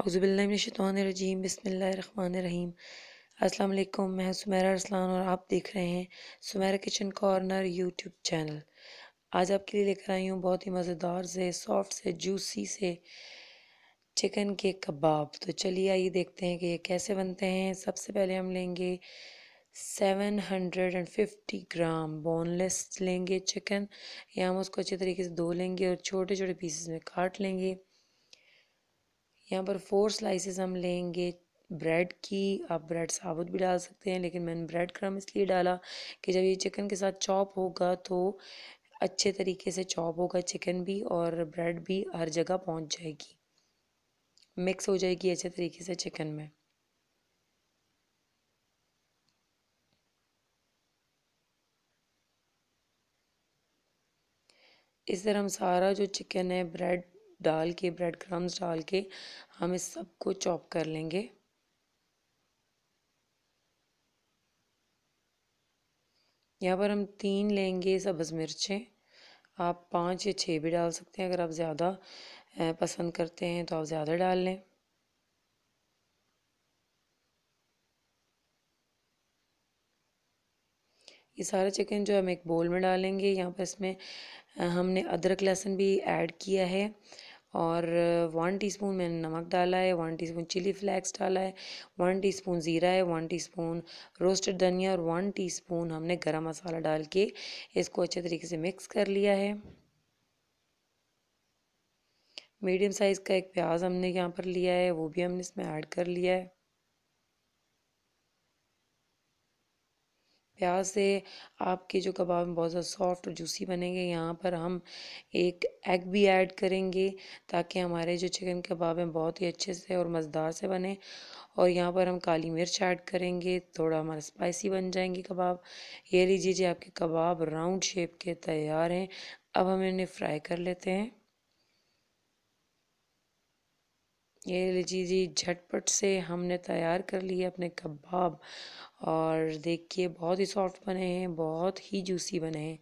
अज़बिल्लिमिनशतवानरजीम बसमीम अल्लाम मैं सुमेरा अरसलान और आप देख रहे हैं Sumera kitchen corner YouTube channel आज आपके लिए लेकर आई हूँ बहुत ही मज़ेदार से सॉफ्ट से जूसी से चिकन के कबाब तो चलिए आइए देखते हैं कि ये कैसे बनते हैं सबसे पहले हम लेंगे 750 ग्राम बोनलेस लेंगे चिकन या हम उसको अच्छे तरीके से धो लेंगे और छोटे छोटे पीसेस में काट लेंगे यहाँ पर फोर स्लाइसेस हम लेंगे ब्रेड की आप ब्रेड साबुत भी डाल सकते हैं लेकिन मैंने ब्रेड क्रम इसलिए डाला कि जब ये चिकन के साथ चॉप होगा तो अच्छे तरीके से चॉप होगा चिकन भी और ब्रेड भी हर जगह पहुँच जाएगी मिक्स हो जाएगी अच्छे तरीके से चिकन में इस तरह हम सारा जो चिकन है ब्रेड डाल के ब्रेड क्रम्स डाल के हम इस सब को चॉप कर लेंगे यहाँ पर हम तीन लेंगे सब्ज़ मिर्चें आप पाँच या छः भी डाल सकते हैं अगर आप ज़्यादा पसंद करते हैं तो आप ज़्यादा डाल लें ये सारा चिकन जो हम एक बोल में डालेंगे यहाँ पर इसमें हमने अदरक लहसुन भी ऐड किया है और वन टीस्पून मैंने नमक डाला है वन टीस्पून चिली फ्लेक्स डाला है वन टीस्पून ज़ीरा है वन टीस्पून रोस्टेड धनिया और वन टीस्पून हमने गरम मसाला डाल के इसको अच्छे तरीके से मिक्स कर लिया है मीडियम साइज़ का एक प्याज हमने यहाँ पर लिया है वो भी हमने इसमें ऐड कर लिया है प्याज से आपके जो कबाब बहुत ज़्यादा सॉफ्ट और जूसी बनेंगे यहाँ पर हम एक एग भी ऐड करेंगे ताकि हमारे जो चिकन कबाब हैं बहुत ही अच्छे से और मज़ेदार से बने और यहाँ पर हम काली मिर्च ऐड करेंगे थोड़ा हमारा स्पाइसी बन जाएंगे कबाब ये लीजिए जी आपके कबाब राउंड शेप के तैयार हैं अब हम इन्हें फ्राई कर लेते हैं ये लीजिए जी झटपट से हमने तैयार कर लिए अपने कबाब और देखिए बहुत ही सॉफ्ट बने हैं बहुत ही जूसी बने हैं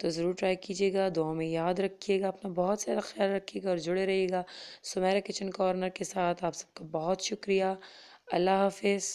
तो ज़रूर ट्राई कीजिएगा दो में याद रखिएगा अपना बहुत सारा ख्याल रखिएगा और जुड़े रहिएगा सुमेरा किचन कॉर्नर के साथ आप सबका बहुत शुक्रिया अल्लाह हाफिज़